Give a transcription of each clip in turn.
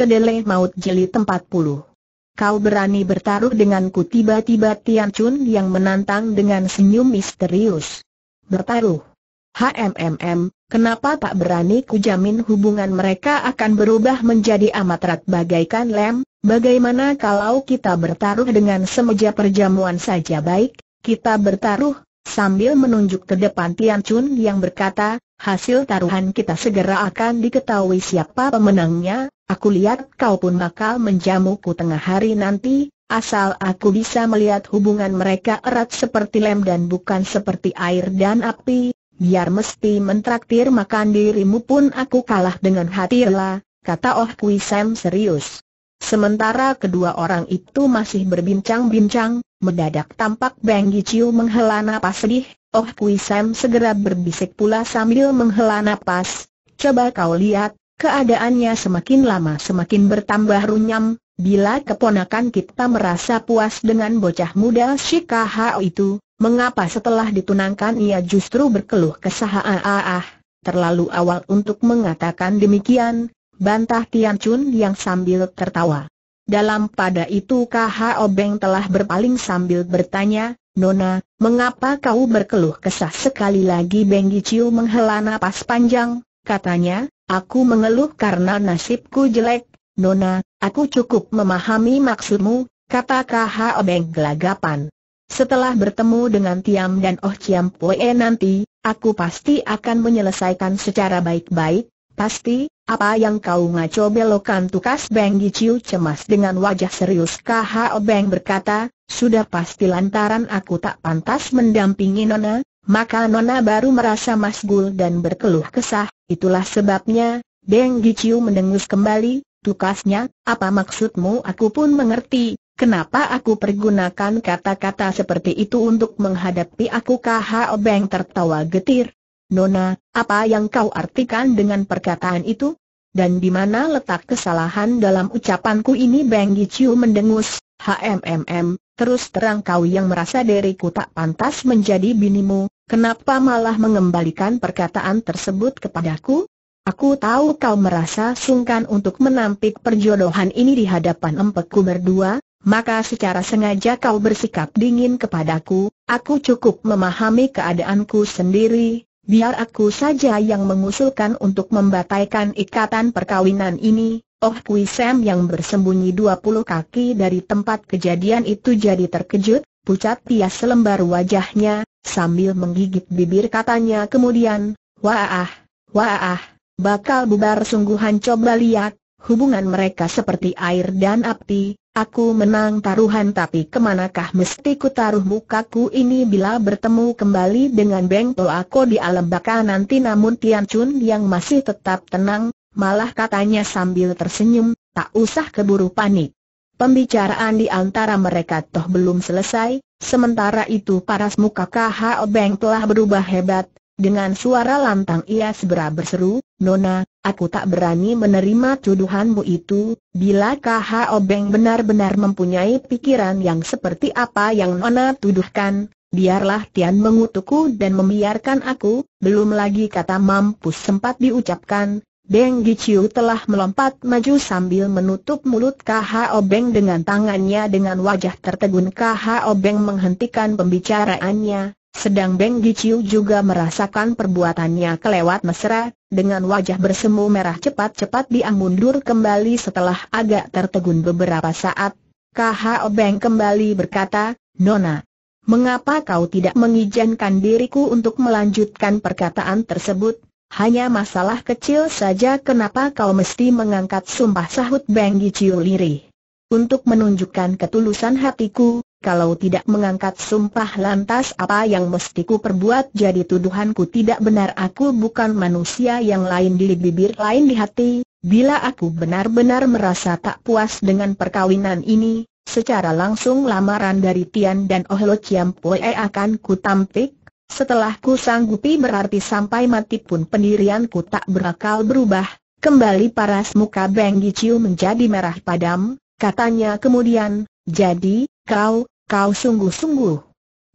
Kedele Maut Jeli Tempat Puluh. Kau berani bertaruh denganku tiba-tiba Tian Chun yang menantang dengan senyum misterius. Bertaruh. HMMM, kenapa tak berani kujamin hubungan mereka akan berubah menjadi amat rat bagaikan lem, bagaimana kalau kita bertaruh dengan semeja perjamuan saja baik, kita bertaruh, Sambil menunjuk ke depan Tian Chun yang berkata, hasil taruhan kita segera akan diketahui siapa pemenangnya, aku lihat kau pun bakal menjamuku tengah hari nanti, asal aku bisa melihat hubungan mereka erat seperti lem dan bukan seperti air dan api, biar mesti mentraktir makan dirimu pun aku kalah dengan hati lah, kata Oh Kui Sam serius. Sementara kedua orang itu masih berbincang-bincang, mendadak tampak Bang Giciu menghela napas sedih, Oh Kui Sam segera berbisik pula sambil menghela napas, coba kau lihat, keadaannya semakin lama semakin bertambah runyam, bila keponakan kita merasa puas dengan bocah muda Shikaha itu, mengapa setelah ditunangkan ia justru berkeluh kesah ah ah ah, terlalu awal untuk mengatakan demikian, bantah Tian Chun yang sambil tertawa. Dalam pada itu KH Obeng telah berpaling sambil bertanya, Nona, mengapa kau berkeluh kesah sekali lagi Beng Giciu menghela napas panjang, katanya, aku mengeluh karena nasibku jelek, Nona, aku cukup memahami maksudmu, kata KH Obeng gelagapan. Setelah bertemu dengan Tiam dan Oh Chiam Pue nanti, aku pasti akan menyelesaikan secara baik-baik, Pasti, apa yang kau ngaco belokan tukas Beng Giciu cemas dengan wajah serius KHO Beng berkata, sudah pasti lantaran aku tak pantas mendampingi Nona, maka Nona baru merasa masgul dan berkeluh kesah, itulah sebabnya, Beng Giciu mendengus kembali, tukasnya, apa maksudmu aku pun mengerti, Kenapa aku pergunakan kata-kata seperti itu untuk menghadapi aku KHO Beng tertawa getir, Nona, apa yang kau artikan dengan perkataan itu? Dan di mana letak kesalahan dalam ucapanku ini Beng Giciu mendengus, HMMM, terus terang kau yang merasa diriku tak pantas menjadi binimu, kenapa malah mengembalikan perkataan tersebut kepadaku? Aku tahu kau merasa sungkan untuk menampik perjodohan ini di hadapan empekku berdua, maka secara sengaja kau bersikap dingin kepadaku, aku cukup memahami keadaanku sendiri, biar aku saja yang mengusulkan untuk membataikan ikatan perkawinan ini, Oh Kui Sam yang bersembunyi 20 kaki dari tempat kejadian itu jadi terkejut, pucat dia selembar wajahnya, sambil menggigit bibir katanya kemudian, Wah ah, wah ah, bakal bubar sungguhan coba lihat, hubungan mereka seperti air dan api, Aku menang taruhan tapi kemanakah mesti ku taruh mukaku ini bila bertemu kembali dengan Beng Toa aku di alam baka nanti namun Tian Chun yang masih tetap tenang, malah katanya sambil tersenyum, tak usah keburu panik. Pembicaraan di antara mereka toh belum selesai, sementara itu paras muka KHO Beng telah berubah hebat, dengan suara lantang ia segera berseru, Nona, aku tak berani menerima tuduhanmu itu, bila KH Obeng benar-benar mempunyai pikiran yang seperti apa yang Nona tuduhkan, biarlah Tian mengutukku dan membiarkan aku, belum lagi kata mampus sempat diucapkan, Deng Giciu telah melompat maju sambil menutup mulut KH Obeng dengan tangannya dengan wajah tertegun KH Obeng menghentikan pembicaraannya, sedang Beng Giciu juga merasakan perbuatannya kelewat mesra, dengan wajah bersemu merah cepat-cepat dia mundur kembali setelah agak tertegun beberapa saat. KHO Beng kembali berkata, Nona, mengapa kau tidak mengizinkan diriku untuk melanjutkan perkataan tersebut? Hanya masalah kecil saja kenapa kau mesti mengangkat sumpah sahut Beng Giciu lirih. Untuk menunjukkan ketulusan hatiku, kalau tidak mengangkat sumpah lantas apa yang mestiku perbuat jadi tuduhanku tidak benar aku bukan manusia yang lain di bibir lain di hati, bila aku benar-benar merasa tak puas dengan perkawinan ini, secara langsung lamaran dari Tian dan Ohlo Chiampoe akan kutampik, setelah ku sanggupi berarti sampai mati pun pendirianku tak berakal berubah, kembali paras muka Beng Chiu menjadi merah padam, katanya kemudian, jadi, kau, Kau sungguh-sungguh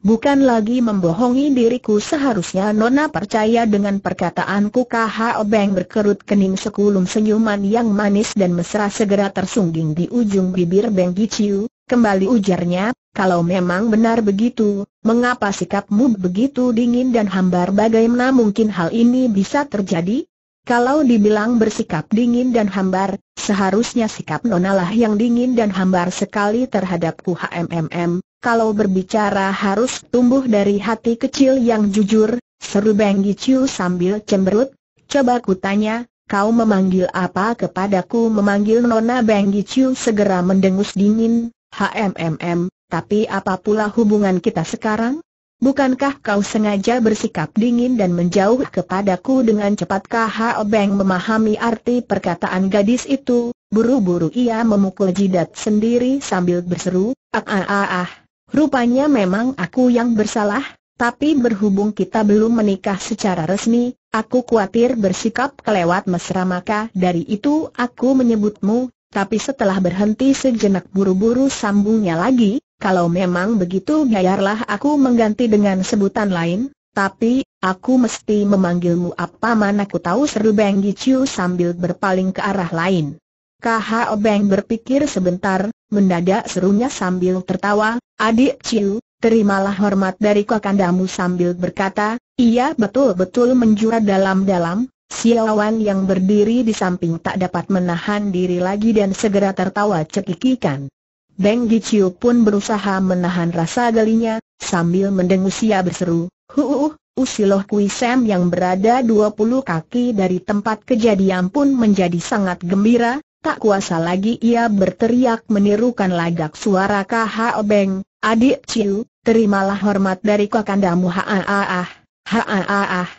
bukan lagi membohongi diriku seharusnya Nona percaya dengan perkataanku KHO Obeng berkerut kening sekulum senyuman yang manis dan mesra segera tersungging di ujung bibir Beng Giciu, kembali ujarnya, kalau memang benar begitu, mengapa sikapmu begitu dingin dan hambar bagaimana mungkin hal ini bisa terjadi? Kalau dibilang bersikap dingin dan hambar, seharusnya sikap nonalah yang dingin dan hambar sekali terhadapku HMMM, kalau berbicara harus tumbuh dari hati kecil yang jujur, seru Beng Giciu sambil cemberut, coba ku tanya, kau memanggil apa kepadaku memanggil Nona Beng Giciu segera mendengus dingin, HMMM, tapi apa pula hubungan kita sekarang? Bukankah kau sengaja bersikap dingin dan menjauh kepadaku dengan cepat Kao Beng memahami arti perkataan gadis itu, buru-buru ia memukul jidat sendiri sambil berseru, ah ah ah ah, rupanya memang aku yang bersalah, tapi berhubung kita belum menikah secara resmi, aku khawatir bersikap kelewat mesra maka dari itu aku menyebutmu, tapi setelah berhenti sejenak buru-buru sambungnya lagi, kalau memang begitu biarlah aku mengganti dengan sebutan lain, tapi, aku mesti memanggilmu apa mana ku tahu seru Beng Giciu sambil berpaling ke arah lain. K.H. Beng berpikir sebentar, mendadak serunya sambil tertawa, adik Ciu, terimalah hormat dari kakandamu sambil berkata, iya betul-betul menjura dalam-dalam, siawan yang berdiri di samping tak dapat menahan diri lagi dan segera tertawa cekikikan. Beng Giciu pun berusaha menahan rasa gelinya, sambil mendengus ia berseru, Huuuh, Usiloh Kui Sam yang berada 20 kaki dari tempat kejadian pun menjadi sangat gembira, tak kuasa lagi ia berteriak menirukan lagak suara KH Beng, adik Ciu, terimalah hormat dari kakandamu ha-ah, ha-ah,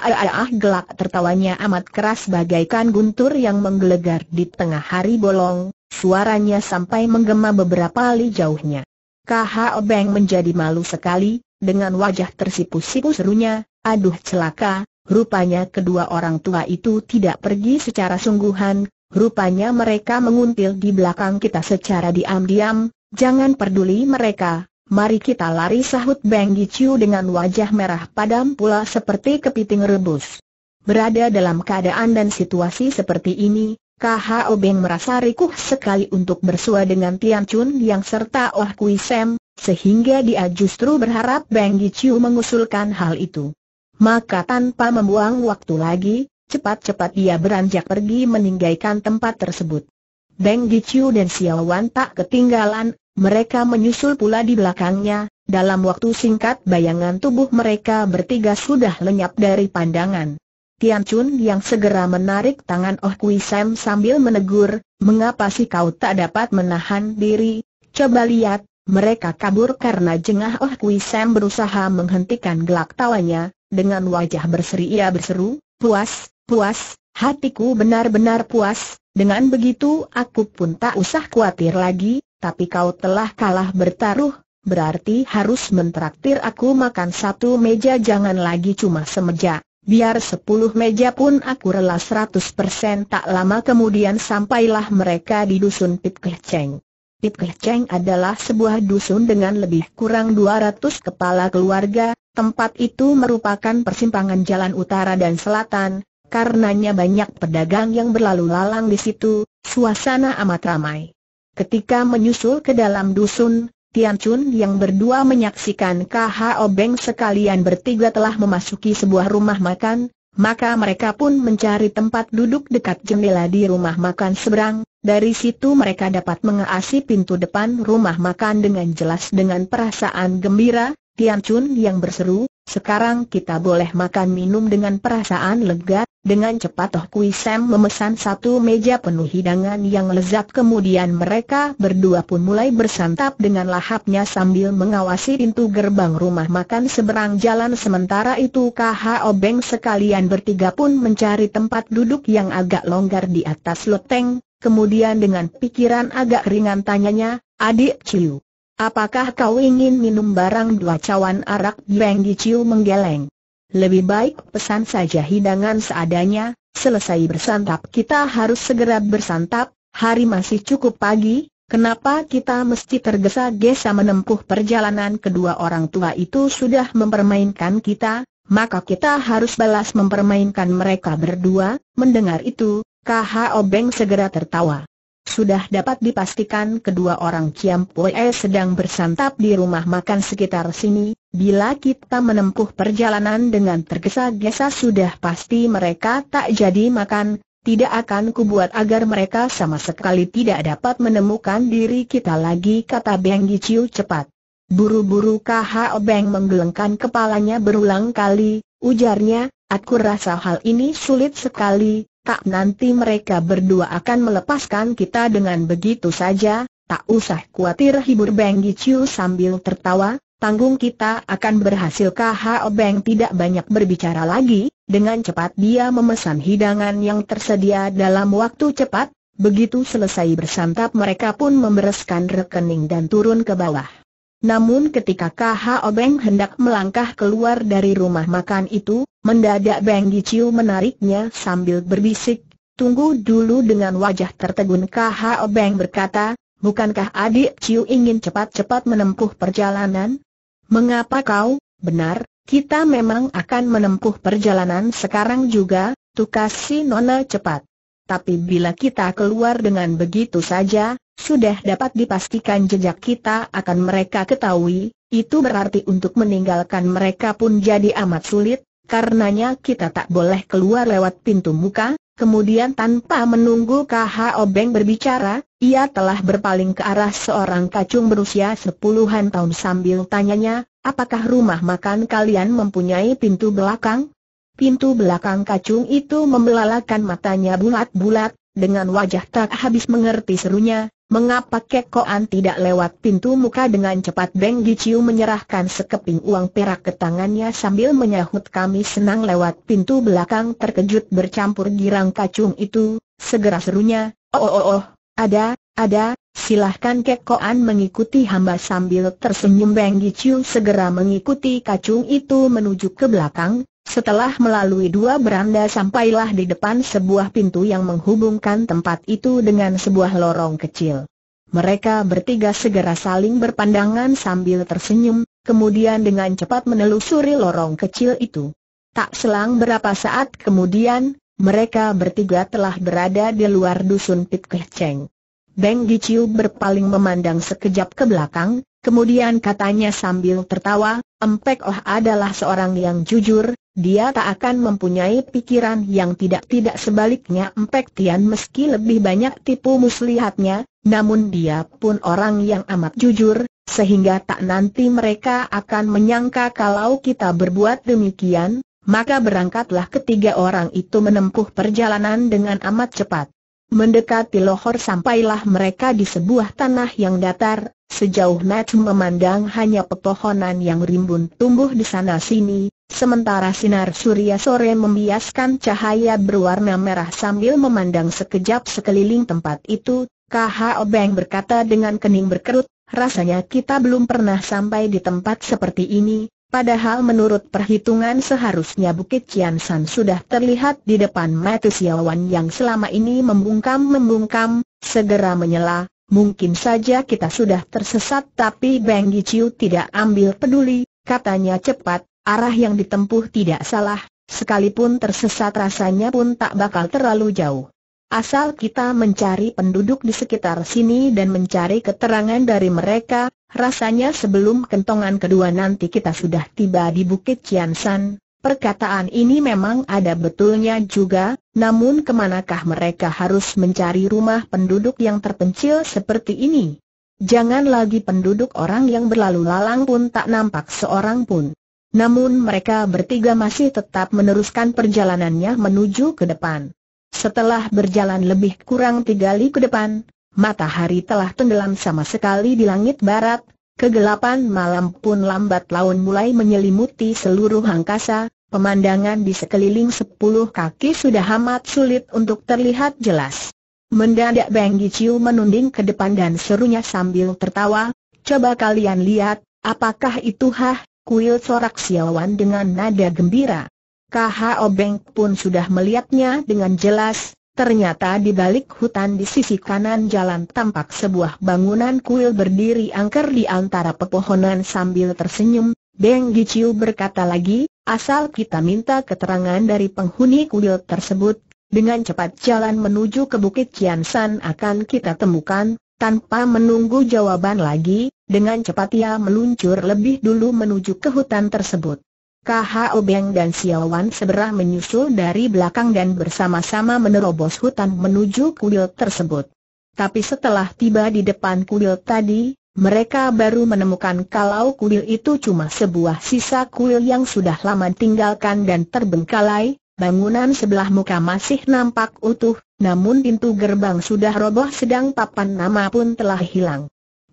ha-ah, gelak tertawanya amat keras bagaikan guntur yang menggelegar di tengah hari bolong, Suaranya sampai menggema beberapa li jauhnya. KH Obeng menjadi malu sekali, dengan wajah tersipu-sipu serunya, aduh celaka, rupanya kedua orang tua itu tidak pergi secara sungguhan, rupanya mereka menguntil di belakang kita secara diam-diam, jangan peduli mereka, mari kita lari sahut Beng Giciu dengan wajah merah padam pula seperti kepiting rebus. Berada dalam keadaan dan situasi seperti ini, K.H.O. Obeng merasa rikuh sekali untuk bersua dengan Tian Chun yang serta Oh Kui Sam, sehingga dia justru berharap Bang Chiu mengusulkan hal itu. Maka tanpa membuang waktu lagi, cepat-cepat dia beranjak pergi meninggalkan tempat tersebut. Bang Chiu dan Xiao Wan tak ketinggalan, mereka menyusul pula di belakangnya, dalam waktu singkat bayangan tubuh mereka bertiga sudah lenyap dari pandangan. Tian Chun yang segera menarik tangan Oh Kui Sam sambil menegur, mengapa sih kau tak dapat menahan diri? Coba lihat, mereka kabur karena jengah Oh Kui Sam berusaha menghentikan gelak tawanya, dengan wajah berseri ia berseru, puas, puas, hatiku benar-benar puas, dengan begitu aku pun tak usah khawatir lagi, tapi kau telah kalah bertaruh, berarti harus mentraktir aku makan satu meja jangan lagi cuma semeja. Biar sepuluh meja pun aku rela seratus persen tak lama kemudian sampailah mereka di dusun Pip Kleceng. Pip Kleceng adalah sebuah dusun dengan lebih kurang dua ratus kepala keluarga, tempat itu merupakan persimpangan jalan utara dan selatan, karenanya banyak pedagang yang berlalu lalang di situ, suasana amat ramai. Ketika menyusul ke dalam dusun, Tian Chun yang berdua menyaksikan KHO Obeng sekalian bertiga telah memasuki sebuah rumah makan, maka mereka pun mencari tempat duduk dekat jendela di rumah makan seberang, dari situ mereka dapat mengasih pintu depan rumah makan dengan jelas dengan perasaan gembira, Tian Chun yang berseru, sekarang kita boleh makan minum dengan perasaan lega, dengan cepat Toh Kui Sam memesan satu meja penuh hidangan yang lezat kemudian mereka berdua pun mulai bersantap dengan lahapnya sambil mengawasi pintu gerbang rumah makan seberang jalan sementara itu KH Obeng sekalian bertiga pun mencari tempat duduk yang agak longgar di atas loteng, kemudian dengan pikiran agak ringan tanyanya, adik Ciu. Apakah kau ingin minum barang dua cawan arak Beng Ciu menggeleng? Lebih baik pesan saja hidangan seadanya, selesai bersantap kita harus segera bersantap, hari masih cukup pagi, Kenapa kita mesti tergesa-gesa menempuh perjalanan kedua orang tua itu sudah mempermainkan kita, maka kita harus balas mempermainkan mereka berdua, mendengar itu, KHO Obeng segera tertawa sudah dapat dipastikan kedua orang Kiam Poe sedang bersantap di rumah makan sekitar sini, bila kita menempuh perjalanan dengan tergesa-gesa sudah pasti mereka tak jadi makan, tidak akan kubuat agar mereka sama sekali tidak dapat menemukan diri kita lagi kata Beng Giciu cepat. Buru-buru KHO Beng menggelengkan kepalanya berulang kali, ujarnya, aku rasa hal ini sulit sekali, tak nanti mereka berdua akan melepaskan kita dengan begitu saja, tak usah khawatir hibur Beng Giciu sambil tertawa, tanggung kita akan berhasil KHO Beng tidak banyak berbicara lagi, dengan cepat dia memesan hidangan yang tersedia dalam waktu cepat, begitu selesai bersantap mereka pun membereskan rekening dan turun ke bawah. Namun ketika KH Obeng hendak melangkah keluar dari rumah makan itu, mendadak Beng Giciu menariknya sambil berbisik, tunggu dulu dengan wajah tertegun KH Obeng berkata, bukankah adik Ciu ingin cepat-cepat menempuh perjalanan? Mengapa kau, benar, kita memang akan menempuh perjalanan sekarang juga, tukas si Nona cepat tapi bila kita keluar dengan begitu saja, sudah dapat dipastikan jejak kita akan mereka ketahui, itu berarti untuk meninggalkan mereka pun jadi amat sulit, karenanya kita tak boleh keluar lewat pintu muka, kemudian tanpa menunggu KH Obeng berbicara, ia telah berpaling ke arah seorang kacung berusia sepuluhan tahun sambil tanyanya, apakah rumah makan kalian mempunyai pintu belakang? Pintu belakang kacung itu membelalakan matanya bulat-bulat, dengan wajah tak habis mengerti serunya, mengapa kekoan tidak lewat pintu muka dengan cepat Beng Giciu menyerahkan sekeping uang perak ke tangannya sambil menyahut kami senang lewat pintu belakang terkejut bercampur girang kacung itu, segera serunya, oh oh oh, oh ada, ada, Silahkan Kekoan mengikuti hamba sambil tersenyum Beng Giciu segera mengikuti kacung itu menuju ke belakang, setelah melalui dua beranda sampailah di depan sebuah pintu yang menghubungkan tempat itu dengan sebuah lorong kecil. Mereka bertiga segera saling berpandangan sambil tersenyum, kemudian dengan cepat menelusuri lorong kecil itu. Tak selang berapa saat kemudian, mereka bertiga telah berada di luar dusun Pit Beng Giciu berpaling memandang sekejap ke belakang, kemudian katanya sambil tertawa, Empek Oh adalah seorang yang jujur, dia tak akan mempunyai pikiran yang tidak-tidak sebaliknya Empek Tian meski lebih banyak tipu muslihatnya, namun dia pun orang yang amat jujur, sehingga tak nanti mereka akan menyangka kalau kita berbuat demikian, maka berangkatlah ketiga orang itu menempuh perjalanan dengan amat cepat. Mendekati Lohor sampailah mereka di sebuah tanah yang datar, sejauh mata memandang hanya pepohonan yang rimbun tumbuh di sana-sini, sementara sinar surya sore membiaskan cahaya berwarna merah sambil memandang sekejap sekeliling tempat itu, KH Obeng berkata dengan kening berkerut, rasanya kita belum pernah sampai di tempat seperti ini, Padahal menurut perhitungan seharusnya Bukit Ciansan sudah terlihat di depan mata Siawan yang selama ini membungkam-membungkam, segera menyela, mungkin saja kita sudah tersesat tapi Beng Giciu tidak ambil peduli, katanya cepat, arah yang ditempuh tidak salah, sekalipun tersesat rasanya pun tak bakal terlalu jauh. Asal kita mencari penduduk di sekitar sini dan mencari keterangan dari mereka, Rasanya sebelum kentongan kedua nanti kita sudah tiba di Bukit Ciansan, perkataan ini memang ada betulnya juga, namun kemanakah mereka harus mencari rumah penduduk yang terpencil seperti ini? Jangan lagi penduduk orang yang berlalu lalang pun tak nampak seorang pun. Namun mereka bertiga masih tetap meneruskan perjalanannya menuju ke depan. Setelah berjalan lebih kurang tiga li ke depan, matahari telah tenggelam sama sekali di langit barat, kegelapan malam pun lambat laun mulai menyelimuti seluruh angkasa, pemandangan di sekeliling sepuluh kaki sudah amat sulit untuk terlihat jelas. Mendadak Beng Giciu menunding ke depan dan serunya sambil tertawa, coba kalian lihat, apakah itu hah, kuil sorak siawan dengan nada gembira. KH Obeng pun sudah melihatnya dengan jelas, Ternyata di balik hutan di sisi kanan jalan tampak sebuah bangunan kuil berdiri angker di antara pepohonan sambil tersenyum. Beng Giciu berkata lagi, asal kita minta keterangan dari penghuni kuil tersebut, dengan cepat jalan menuju ke Bukit Kiansan akan kita temukan, tanpa menunggu jawaban lagi, dengan cepat ia meluncur lebih dulu menuju ke hutan tersebut. KHO Beng dan Xiaowan segera menyusul dari belakang dan bersama-sama menerobos hutan menuju kuil tersebut. Tapi setelah tiba di depan kuil tadi, mereka baru menemukan kalau kuil itu cuma sebuah sisa kuil yang sudah lama tinggalkan dan terbengkalai, bangunan sebelah muka masih nampak utuh, namun pintu gerbang sudah roboh sedang papan nama pun telah hilang.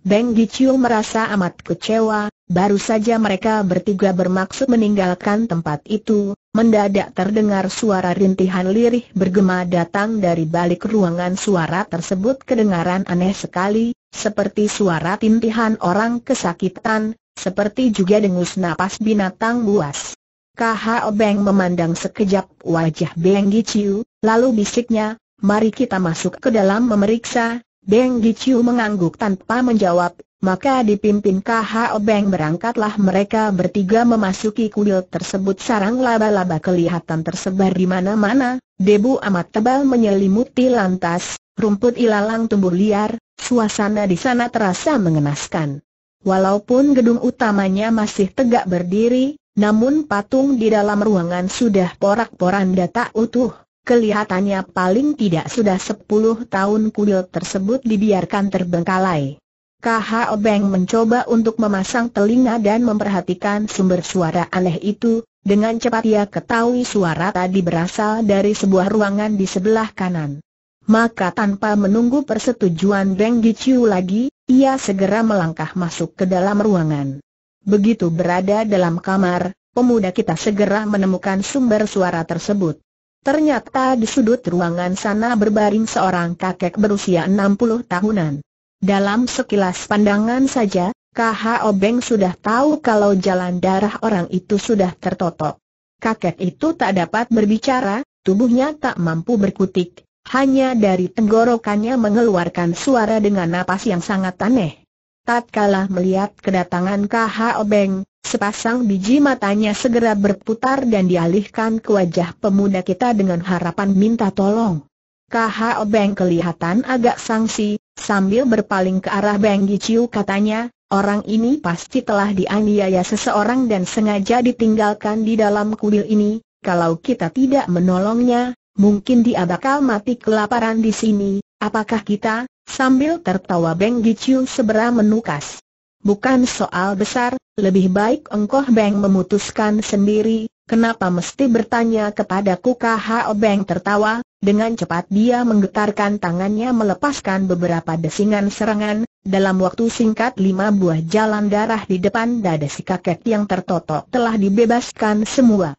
Beng Giciu merasa amat kecewa, baru saja mereka bertiga bermaksud meninggalkan tempat itu, mendadak terdengar suara rintihan lirih bergema datang dari balik ruangan suara tersebut kedengaran aneh sekali, seperti suara rintihan orang kesakitan, seperti juga dengus napas binatang buas. KH Beng memandang sekejap wajah Beng Giciu, lalu bisiknya, mari kita masuk ke dalam memeriksa, Deng Giciu mengangguk tanpa menjawab, maka dipimpin KHO Beng berangkatlah mereka bertiga memasuki kuil tersebut sarang laba-laba kelihatan tersebar di mana-mana, debu amat tebal menyelimuti lantas, rumput ilalang tumbuh liar, suasana di sana terasa mengenaskan. Walaupun gedung utamanya masih tegak berdiri, namun patung di dalam ruangan sudah porak-poranda tak utuh. Kelihatannya paling tidak sudah sepuluh tahun kuil tersebut dibiarkan terbengkalai. KHO Obeng mencoba untuk memasang telinga dan memperhatikan sumber suara aneh itu, dengan cepat ia ketahui suara tadi berasal dari sebuah ruangan di sebelah kanan. Maka tanpa menunggu persetujuan Beng Gichu lagi, ia segera melangkah masuk ke dalam ruangan. Begitu berada dalam kamar, pemuda kita segera menemukan sumber suara tersebut. Ternyata di sudut ruangan sana berbaring seorang kakek berusia 60 tahunan. Dalam sekilas pandangan saja, KH Obeng sudah tahu kalau jalan darah orang itu sudah tertotok. Kakek itu tak dapat berbicara, tubuhnya tak mampu berkutik, hanya dari tenggorokannya mengeluarkan suara dengan napas yang sangat aneh. Tatkala melihat kedatangan KH Obeng, Sepasang biji matanya segera berputar dan dialihkan ke wajah pemuda kita dengan harapan minta tolong. KHO Beng kelihatan agak sangsi, sambil berpaling ke arah Beng Giciu katanya, orang ini pasti telah dianiaya seseorang dan sengaja ditinggalkan di dalam kuil ini, kalau kita tidak menolongnya, mungkin dia bakal mati kelaparan di sini, apakah kita, sambil tertawa Beng Giciu sebera menukas. Bukan soal besar, lebih baik Engkoh Beng memutuskan sendiri, kenapa mesti bertanya kepadaku KHO Beng tertawa, dengan cepat dia menggetarkan tangannya melepaskan beberapa desingan serangan, dalam waktu singkat lima buah jalan darah di depan dada si kakek yang tertotok telah dibebaskan semua.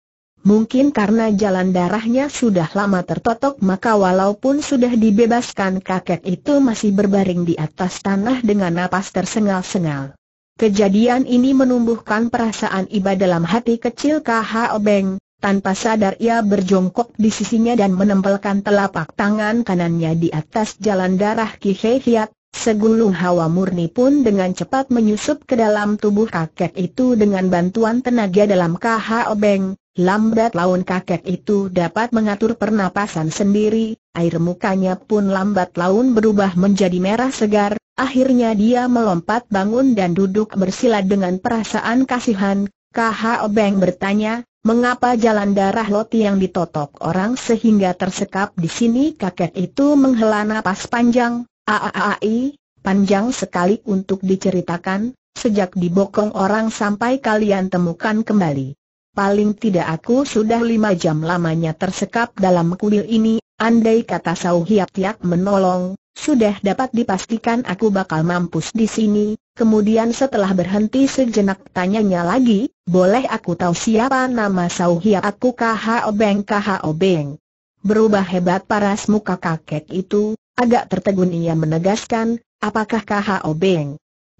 Mungkin karena jalan darahnya sudah lama tertotok maka walaupun sudah dibebaskan kakek itu masih berbaring di atas tanah dengan napas tersengal-sengal. Kejadian ini menumbuhkan perasaan iba dalam hati kecil KH Obeng, tanpa sadar ia berjongkok di sisinya dan menempelkan telapak tangan kanannya di atas jalan darah Ki Hiat, segulung hawa murni pun dengan cepat menyusup ke dalam tubuh kakek itu dengan bantuan tenaga dalam KH Obeng Lambat laun kakek itu dapat mengatur pernapasan sendiri, air mukanya pun lambat laun berubah menjadi merah segar, akhirnya dia melompat bangun dan duduk bersila dengan perasaan kasihan, KH Obeng bertanya, mengapa jalan darah loti yang ditotok orang sehingga tersekap di sini kakek itu menghela napas panjang, aaai, panjang sekali untuk diceritakan, sejak dibokong orang sampai kalian temukan kembali. Paling tidak aku sudah lima jam lamanya tersekap dalam kuil ini, andai kata Sau Hiap Tiak menolong, sudah dapat dipastikan aku bakal mampus di sini. Kemudian setelah berhenti sejenak tanyanya lagi, boleh aku tahu siapa nama Sau Hiap aku KHO obeng. KHO Beng. Berubah hebat paras muka kakek itu, agak tertegun ia menegaskan, apakah KHO obeng?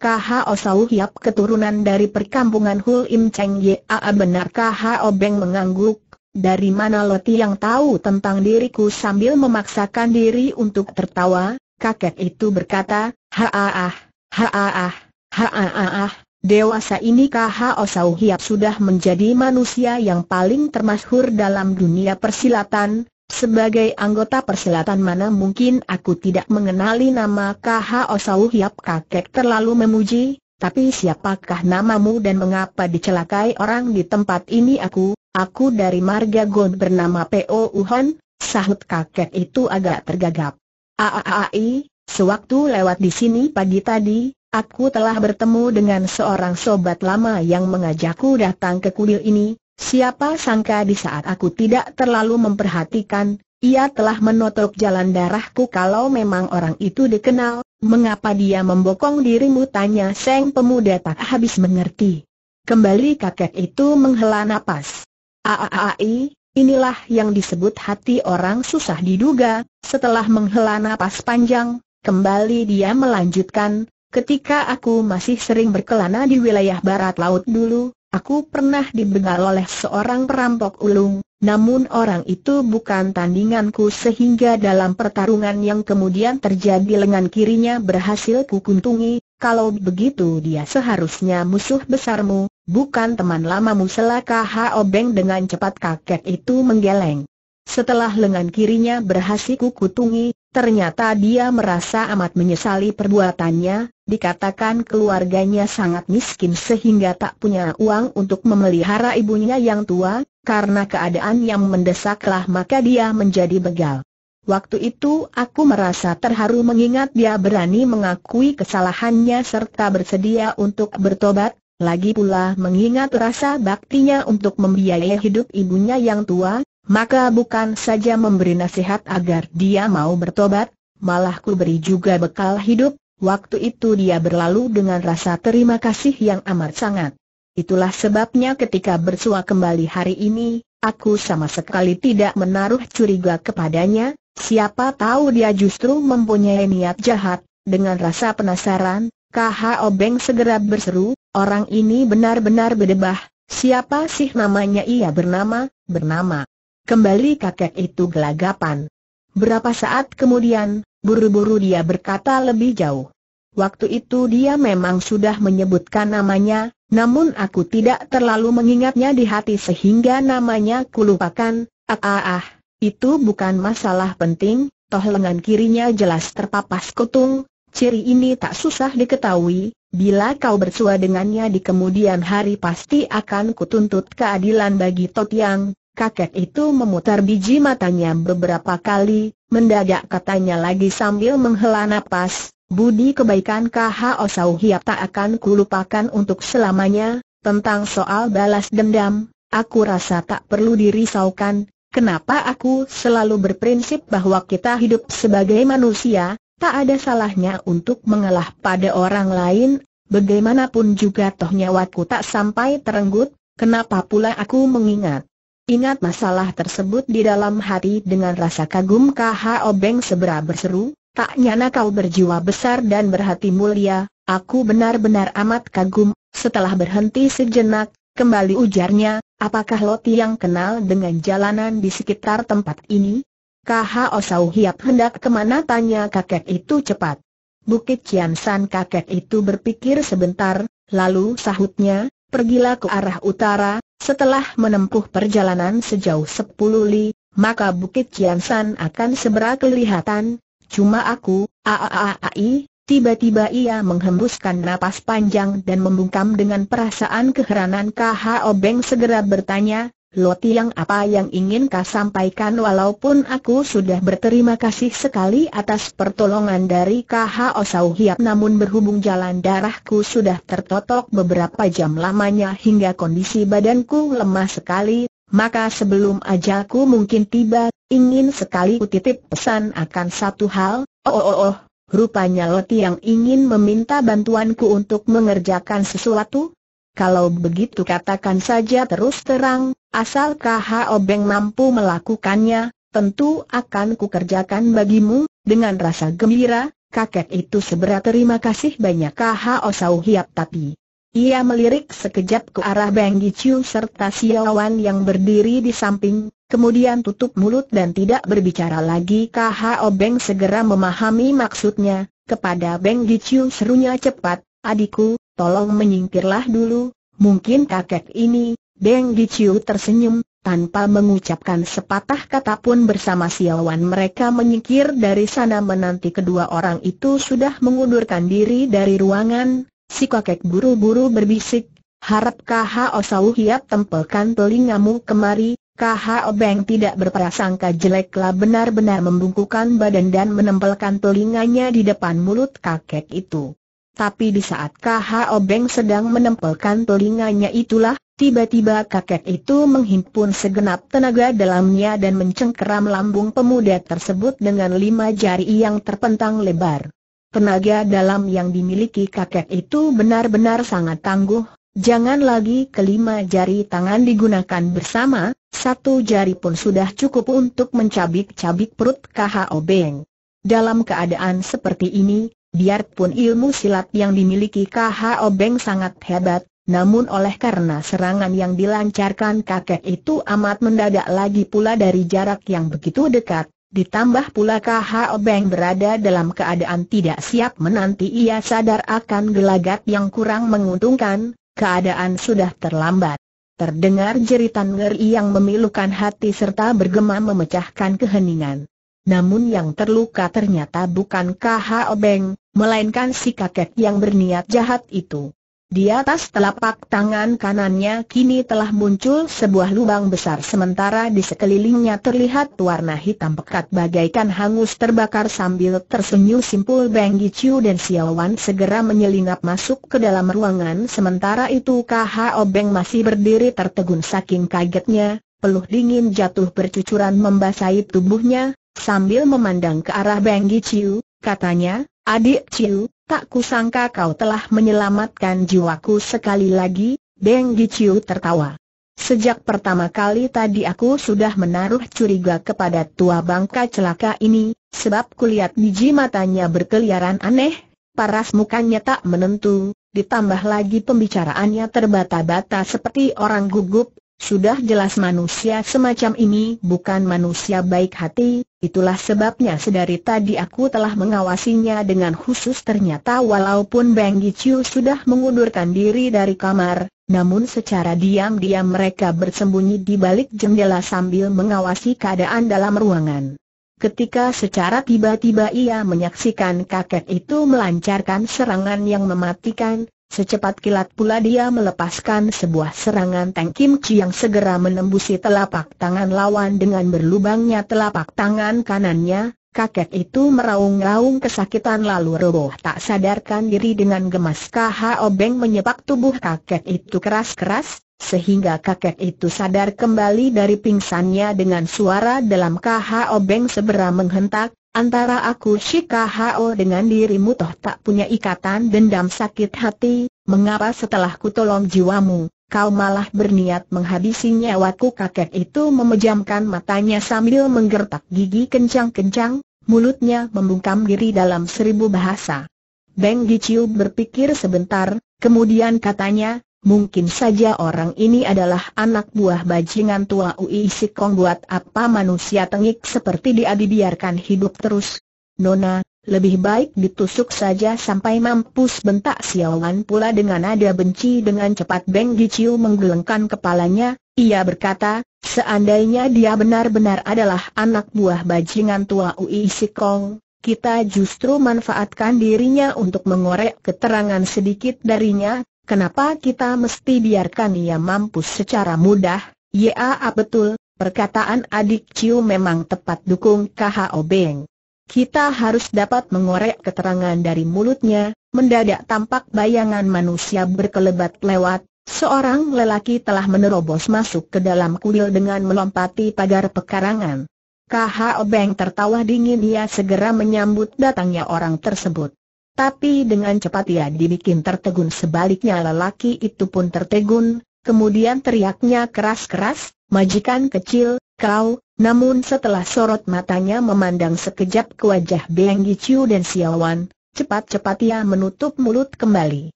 KHO Sau Hiap keturunan dari perkampungan Hul Im Cheng Yaa benar KHO Beng mengangguk, dari mana Loti yang tahu tentang diriku sambil memaksakan diri untuk tertawa, kakek itu berkata, Haaah, haaah, haaah, dewasa ini KHO Sau Hiap sudah menjadi manusia yang paling termasyhur dalam dunia persilatan, sebagai anggota persilatan mana mungkin aku tidak mengenali nama KH Sau Hiap kakek terlalu memuji, tapi siapakah namamu dan mengapa dicelakai orang di tempat ini aku, aku dari marga Gon bernama P.O. Uhon, sahut kakek itu agak tergagap. Aaai, sewaktu lewat di sini pagi tadi, aku telah bertemu dengan seorang sobat lama yang mengajakku datang ke kuil ini, Siapa sangka di saat aku tidak terlalu memperhatikan, ia telah menotok jalan darahku kalau memang orang itu dikenal, mengapa dia membokong dirimu tanya Seng pemuda tak habis mengerti. Kembali kakek itu menghela nafas. Aaai, inilah yang disebut hati orang susah diduga, setelah menghela nafas panjang, kembali dia melanjutkan, ketika aku masih sering berkelana di wilayah barat laut dulu, Aku pernah dibegal oleh seorang perampok ulung, namun orang itu bukan tandinganku sehingga dalam pertarungan yang kemudian terjadi lengan kirinya berhasil kukuntungi, kalau begitu dia seharusnya musuh besarmu, bukan teman lamamu selaka Hao Beng dengan cepat kaget itu menggeleng. Setelah lengan kirinya berhasil kukutungi, ternyata dia merasa amat menyesali perbuatannya, Dikatakan keluarganya sangat miskin sehingga tak punya uang untuk memelihara ibunya yang tua, karena keadaan yang mendesaklah maka dia menjadi begal. Waktu itu aku merasa terharu mengingat dia berani mengakui kesalahannya serta bersedia untuk bertobat, lagi pula mengingat rasa baktinya untuk membiayai hidup ibunya yang tua, maka bukan saja memberi nasihat agar dia mau bertobat, malah ku beri juga bekal hidup, Waktu itu dia berlalu dengan rasa terima kasih yang amat sangat. Itulah sebabnya ketika bersua kembali hari ini, aku sama sekali tidak menaruh curiga kepadanya, siapa tahu dia justru mempunyai niat jahat. Dengan rasa penasaran, KH Obeng segera berseru, orang ini benar-benar berdebah, siapa sih namanya ia bernama, bernama. Kembali kakek itu gelagapan. Berapa saat kemudian, Buru-buru dia berkata lebih jauh. Waktu itu dia memang sudah menyebutkan namanya, namun aku tidak terlalu mengingatnya di hati sehingga namanya kulupakan, ah ah ah, itu bukan masalah penting, toh lengan kirinya jelas terpapas kutung, ciri ini tak susah diketahui, bila kau bersua dengannya di kemudian hari pasti akan kutuntut keadilan bagi Totiang, Kakek itu memutar biji matanya beberapa kali, mendadak katanya lagi sambil menghela nafas. budi kebaikan KHO Sau Hiap tak akan kulupakan untuk selamanya, tentang soal balas dendam, aku rasa tak perlu dirisaukan, kenapa aku selalu berprinsip bahwa kita hidup sebagai manusia, tak ada salahnya untuk mengalah pada orang lain, bagaimanapun juga toh nyawaku tak sampai terenggut, kenapa pula aku mengingat Ingat masalah tersebut di dalam hati dengan rasa kagum KH Obeng sebera berseru, tak nyana kau berjiwa besar dan berhati mulia, aku benar-benar amat kagum. Setelah berhenti sejenak, kembali ujarnya, apakah Loti yang kenal dengan jalanan di sekitar tempat ini? KH Osau Hiap hendak kemana tanya kakek itu cepat. Bukit Kian San kakek itu berpikir sebentar, lalu sahutnya, pergilah ke arah utara, setelah menempuh perjalanan sejauh sepuluh li, maka Bukit Ciansan akan segera kelihatan, cuma aku, aaaai, tiba-tiba ia menghembuskan napas panjang dan membungkam dengan perasaan keheranan KHO Beng segera bertanya, yang apa yang ingin kau sampaikan walaupun aku sudah berterima kasih sekali atas pertolongan dari KH Osau Hiap namun berhubung jalan darahku sudah tertotok beberapa jam lamanya hingga kondisi badanku lemah sekali, maka sebelum ajalku mungkin tiba, ingin sekali kutitip pesan akan satu hal, oh oh oh, oh. rupanya yang ingin meminta bantuanku untuk mengerjakan sesuatu, kalau begitu katakan saja terus terang, asal KHO Beng mampu melakukannya, tentu akan kukerjakan bagimu, dengan rasa gembira, kakek itu seberat terima kasih banyak KHO Sau Hiap tapi. Ia melirik sekejap ke arah Beng Giciu serta Siawan yang berdiri di samping, kemudian tutup mulut dan tidak berbicara lagi. KHO Beng segera memahami maksudnya, kepada Beng Giciu serunya cepat, adikku, tolong menyingkirlah dulu, mungkin kakek ini, Deng Giciu tersenyum, tanpa mengucapkan sepatah kata pun bersama Siawan mereka menyingkir dari sana menanti kedua orang itu sudah mengundurkan diri dari ruangan, si kakek buru-buru berbisik, harap KH O Hiap tempelkan telingamu kemari, KH Beng tidak berprasangka jeleklah benar-benar membungkukan badan dan menempelkan telinganya di depan mulut kakek itu. Tapi di saat KH Obeng sedang menempelkan telinganya itulah, tiba-tiba kakek itu menghimpun segenap tenaga dalamnya dan mencengkeram lambung pemuda tersebut dengan lima jari yang terpentang lebar. Tenaga dalam yang dimiliki kakek itu benar-benar sangat tangguh, jangan lagi kelima jari tangan digunakan bersama, satu jari pun sudah cukup untuk mencabik-cabik perut KH Obeng. Dalam keadaan seperti ini, Biarpun ilmu silat yang dimiliki KHO Beng sangat hebat, namun oleh karena serangan yang dilancarkan kakek itu amat mendadak lagi pula dari jarak yang begitu dekat, ditambah pula KHO Beng berada dalam keadaan tidak siap menanti ia sadar akan gelagat yang kurang menguntungkan, keadaan sudah terlambat. Terdengar jeritan ngeri yang memilukan hati serta bergema memecahkan keheningan. Namun yang terluka ternyata bukan KH Obeng, melainkan si kakek yang berniat jahat itu. Di atas telapak tangan kanannya kini telah muncul sebuah lubang besar sementara di sekelilingnya terlihat warna hitam pekat bagaikan hangus terbakar sambil tersenyum simpul Beng Gichu dan siawan segera menyelinap masuk ke dalam ruangan sementara itu KH obeng masih berdiri tertegun saking kagetnya, peluh dingin jatuh bercucuran membasahi tubuhnya, Sambil memandang ke arah Beng Chiu, katanya, adik Chiu, tak kusangka kau telah menyelamatkan jiwaku sekali lagi, Beng Chiu tertawa. Sejak pertama kali tadi aku sudah menaruh curiga kepada tua bangka celaka ini, sebab kulihat biji matanya berkeliaran aneh, paras mukanya tak menentu, ditambah lagi pembicaraannya terbata-bata seperti orang gugup, sudah jelas manusia semacam ini bukan manusia baik hati, itulah sebabnya sedari tadi aku telah mengawasinya dengan khusus ternyata walaupun Beng Gichu sudah mengundurkan diri dari kamar, namun secara diam-diam mereka bersembunyi di balik jendela sambil mengawasi keadaan dalam ruangan. Ketika secara tiba-tiba ia menyaksikan kakek itu melancarkan serangan yang mematikan, Secepat kilat pula dia melepaskan sebuah serangan Teng Kim Chi yang segera menembusi telapak tangan lawan dengan berlubangnya telapak tangan kanannya, kakek itu meraung-raung kesakitan lalu roboh tak sadarkan diri dengan gemas KHO obeng menyepak tubuh kakek itu keras-keras, sehingga kakek itu sadar kembali dari pingsannya dengan suara dalam KHO obeng segera menghentak, Antara aku Shika Hao dengan dirimu toh tak punya ikatan dendam sakit hati, mengapa setelah ku tolong jiwamu, kau malah berniat menghabisi nyawaku kakek itu memejamkan matanya sambil menggertak gigi kencang-kencang, mulutnya membungkam diri dalam seribu bahasa. Beng Giciu berpikir sebentar, kemudian katanya, Mungkin saja orang ini adalah anak buah bajingan tua Ui Sikong buat apa manusia tengik seperti dia dibiarkan hidup terus. Nona, lebih baik ditusuk saja sampai mampus bentak Siawan pula dengan nada benci dengan cepat Beng Giciu menggelengkan kepalanya, ia berkata, seandainya dia benar-benar adalah anak buah bajingan tua Ui Sikong, kita justru manfaatkan dirinya untuk mengorek keterangan sedikit darinya, Kenapa kita mesti biarkan ia mampus secara mudah? Ya, ah, betul, perkataan adik Ciu memang tepat dukung KHO Beng. Kita harus dapat mengorek keterangan dari mulutnya, mendadak tampak bayangan manusia berkelebat lewat, seorang lelaki telah menerobos masuk ke dalam kuil dengan melompati pagar pekarangan. KHO Beng tertawa dingin ia segera menyambut datangnya orang tersebut. Tapi dengan cepat ia dibikin tertegun sebaliknya lelaki itu pun tertegun, kemudian teriaknya keras-keras, majikan kecil, kau, namun setelah sorot matanya memandang sekejap ke wajah Beng Giciu dan Siawan, cepat-cepat ia menutup mulut kembali.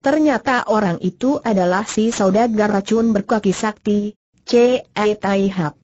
Ternyata orang itu adalah si saudagar racun berkaki sakti, C.E. Taihap.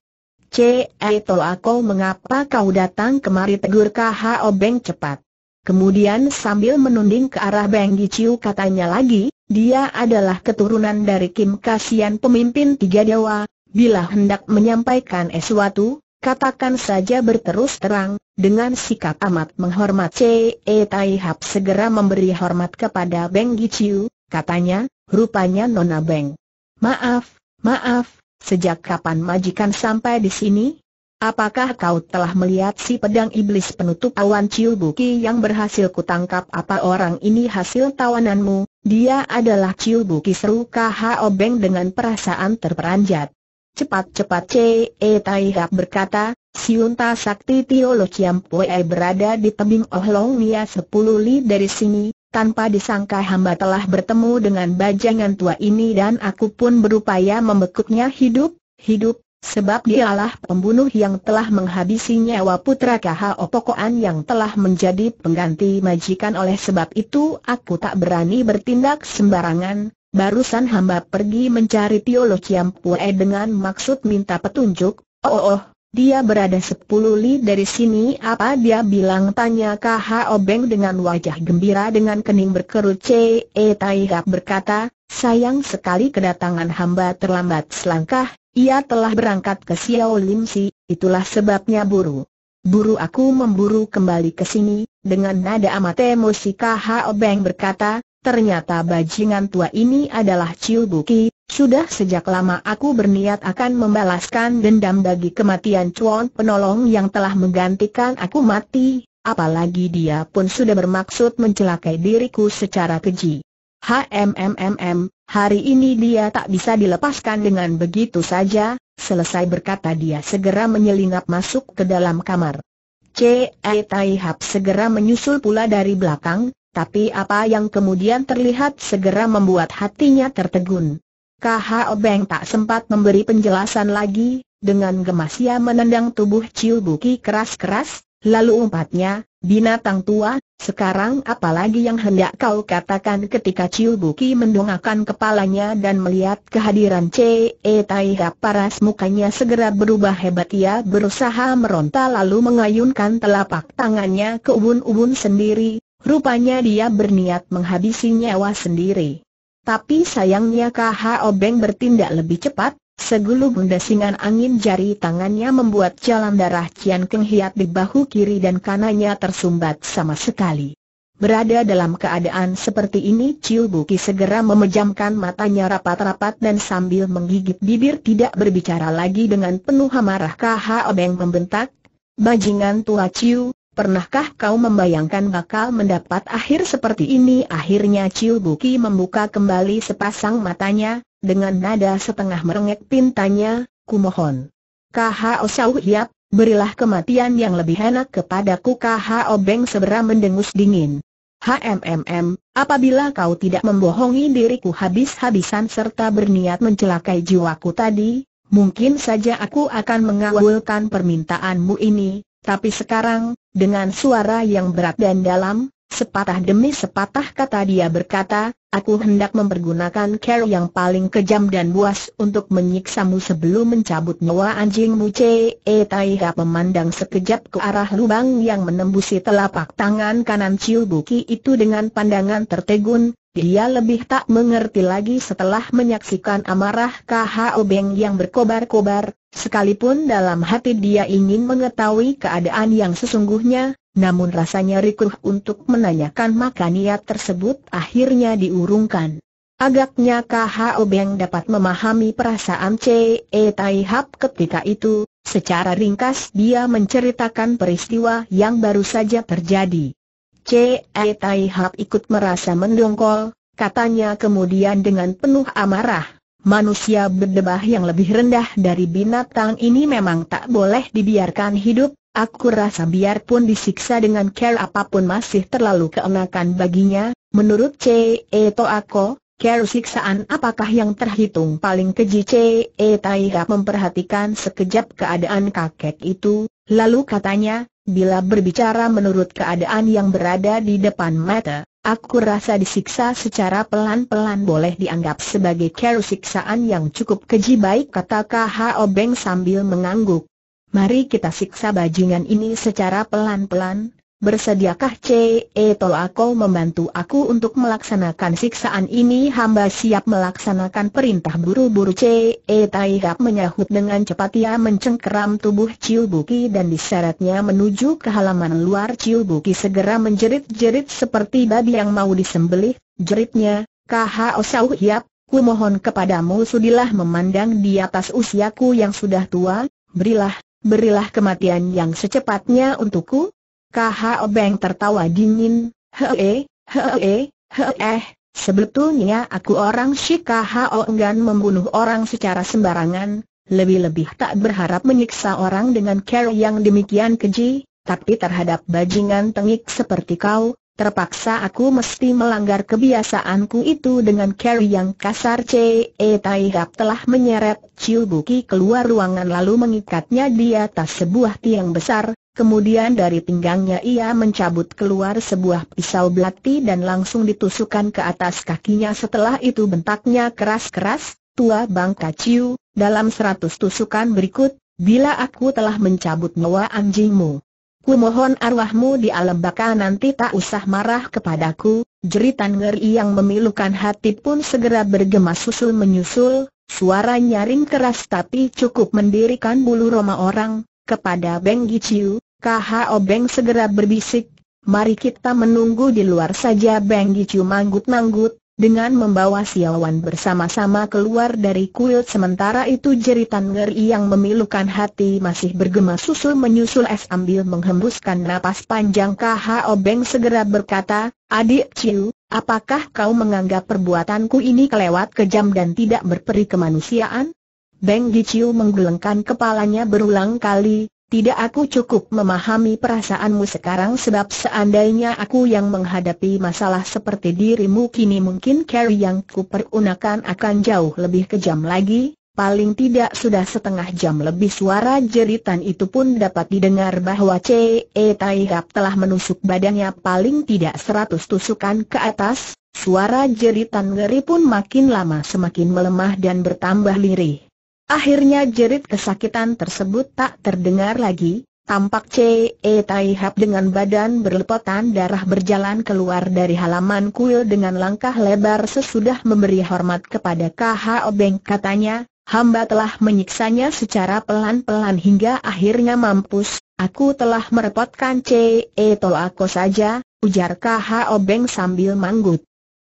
C.E. Hap. mengapa kau datang kemari tegur K.H.O. Beng cepat. Kemudian sambil menunding ke arah Beng Giciu katanya lagi, dia adalah keturunan dari Kim Kasian pemimpin tiga dewa, bila hendak menyampaikan sesuatu, katakan saja berterus terang, dengan sikap amat menghormat Ce Tai Hap segera memberi hormat kepada Beng Giciu, katanya, rupanya Nona Beng. Maaf, maaf, sejak kapan majikan sampai di sini? Apakah kau telah melihat si pedang iblis penutup awan Ciubuki yang berhasil kutangkap apa orang ini hasil tawananmu? Dia adalah Ciubuki seru KH Obeng dengan perasaan terperanjat. Cepat-cepat C.E. E hak berkata, Siunta Sakti Chiam Ciampue berada di tebing Ohlong Nia 10 li dari sini, tanpa disangka hamba telah bertemu dengan bajangan tua ini dan aku pun berupaya membekuknya hidup, hidup, Sebab dialah pembunuh yang telah menghabisi nyawa putra o Pokoan yang telah menjadi pengganti majikan oleh sebab itu aku tak berani bertindak sembarangan, barusan hamba pergi mencari Tio Lo Chiam Pue dengan maksud minta petunjuk, oh oh, oh dia berada sepuluh li dari sini apa dia bilang tanya KHO Obeng dengan wajah gembira dengan kening berkerut C.E. Taihap berkata, sayang sekali kedatangan hamba terlambat selangkah, ia telah berangkat ke Xiao Lim Si, itulah sebabnya buru. Buru aku memburu kembali ke sini, dengan nada amat emosi Hao Beng berkata, ternyata bajingan tua ini adalah Ciu Buki, sudah sejak lama aku berniat akan membalaskan dendam bagi kematian Chuan penolong yang telah menggantikan aku mati, apalagi dia pun sudah bermaksud mencelakai diriku secara keji. HMMMM, hari ini dia tak bisa dilepaskan dengan begitu saja, selesai berkata dia segera menyelinap masuk ke dalam kamar. C.E. Taihap segera menyusul pula dari belakang, tapi apa yang kemudian terlihat segera membuat hatinya tertegun. KH Obeng tak sempat memberi penjelasan lagi, dengan gemas ia menendang tubuh Ciu Buki keras-keras, lalu umpatnya, Binatang tua, sekarang apalagi yang hendak kau katakan ketika Ciu Buki mendongakkan kepalanya dan melihat kehadiran C C.E. E tai Paras mukanya segera berubah hebat ia berusaha meronta lalu mengayunkan telapak tangannya ke ubun-ubun sendiri, rupanya dia berniat menghabisi nyawa sendiri. Tapi sayangnya KH Obeng bertindak lebih cepat, Segulung desingan angin jari tangannya membuat jalan darah Cian Keng Hiat di bahu kiri dan kanannya tersumbat sama sekali. Berada dalam keadaan seperti ini Ciu Buki segera memejamkan matanya rapat-rapat dan sambil menggigit bibir tidak berbicara lagi dengan penuh amarah KH Obeng membentak, Bajingan tua Ciu, Pernahkah kau membayangkan bakal mendapat akhir seperti ini? Akhirnya Ciu Buki membuka kembali sepasang matanya, dengan nada setengah merengek pintanya, kumohon. K.H.O. Sau Hiap, berilah kematian yang lebih enak kepadaku K.H.O. Beng segera mendengus dingin. HMMM, apabila kau tidak membohongi diriku habis-habisan serta berniat mencelakai jiwaku tadi, mungkin saja aku akan mengawalkan permintaanmu ini, tapi sekarang, dengan suara yang berat dan dalam, sepatah demi sepatah kata dia berkata, aku hendak mempergunakan care yang paling kejam dan buas untuk menyiksamu sebelum mencabut nyawa anjingmu. Ce Taiha memandang sekejap ke arah lubang yang menembusi telapak tangan kanan Ciu Buki itu dengan pandangan tertegun, dia lebih tak mengerti lagi setelah menyaksikan amarah KHO Beng yang berkobar-kobar, Sekalipun dalam hati dia ingin mengetahui keadaan yang sesungguhnya, namun rasanya rikuh untuk menanyakan maka niat tersebut akhirnya diurungkan. Agaknya KHO Beng dapat memahami perasaan C.E. Tai Hap ketika itu, secara ringkas dia menceritakan peristiwa yang baru saja terjadi. C.E. Tai Hap ikut merasa mendongkol, katanya kemudian dengan penuh amarah, manusia berdebah yang lebih rendah dari binatang ini memang tak boleh dibiarkan hidup, aku rasa biarpun disiksa dengan care apapun masih terlalu keenakan baginya, menurut C. E. Toako, care siksaan apakah yang terhitung paling keji C. E. Taiga memperhatikan sekejap keadaan kakek itu, lalu katanya, bila berbicara menurut keadaan yang berada di depan mata, Aku rasa disiksa secara pelan-pelan boleh dianggap sebagai keru siksaan yang cukup keji baik kata K.H.O. Beng sambil mengangguk. Mari kita siksa bajingan ini secara pelan-pelan, Bersediakah C E kau membantu aku untuk melaksanakan siksaan ini hamba siap melaksanakan perintah buru-buru C E Gap menyahut dengan cepat ia mencengkeram tubuh Ciu Buki dan diseretnya menuju ke halaman luar Ciu Buki segera menjerit-jerit seperti babi yang mau disembelih, jeritnya, Kho Sau Hiap, ku mohon kepadamu sudilah memandang di atas usiaku yang sudah tua, berilah, berilah kematian yang secepatnya untukku, Kha Beng tertawa dingin, hee, hee, hee, eh. sebetulnya aku orang si KHO enggan membunuh orang secara sembarangan, lebih-lebih tak berharap menyiksa orang dengan cara yang demikian keji, tapi terhadap bajingan tengik seperti kau, terpaksa aku mesti melanggar kebiasaanku itu dengan carry yang kasar E. Tai Gap telah menyeret Chiu Buki keluar ruangan lalu mengikatnya di atas sebuah tiang besar, kemudian dari pinggangnya ia mencabut keluar sebuah pisau belati dan langsung ditusukkan ke atas kakinya setelah itu bentaknya keras-keras, tua bangka Chiu, dalam seratus tusukan berikut, bila aku telah mencabut nyawa anjingmu Ku mohon arwahmu di alam baka nanti tak usah marah kepadaku, jeritan ngeri yang memilukan hati pun segera bergema susul menyusul, suara nyaring keras tapi cukup mendirikan bulu roma orang, kepada Beng Giciu, KHO Beng segera berbisik, mari kita menunggu di luar saja Beng Giciu manggut-manggut, dengan membawa Siawan bersama-sama keluar dari kuil sementara itu jeritan ngeri yang memilukan hati masih bergema susul menyusul es ambil menghembuskan napas panjang KHO Obeng segera berkata, Adik Ciu, apakah kau menganggap perbuatanku ini kelewat kejam dan tidak berperi kemanusiaan? Beng Giciu menggelengkan kepalanya berulang kali, tidak aku cukup memahami perasaanmu sekarang sebab seandainya aku yang menghadapi masalah seperti dirimu kini mungkin carry yang kuperunakan akan jauh lebih kejam lagi, paling tidak sudah setengah jam lebih suara jeritan itu pun dapat didengar bahwa C.E. Taihap telah menusuk badannya paling tidak seratus tusukan ke atas, suara jeritan ngeri pun makin lama semakin melemah dan bertambah lirih. Akhirnya jerit kesakitan tersebut tak terdengar lagi, tampak C.E. E Taihap dengan badan berlepotan darah berjalan keluar dari halaman kuil dengan langkah lebar sesudah memberi hormat kepada K.H.O. Obeng katanya, hamba telah menyiksanya secara pelan-pelan hingga akhirnya mampus, aku telah merepotkan C.E. Toako saja, ujar K.H.O. Obeng sambil manggut.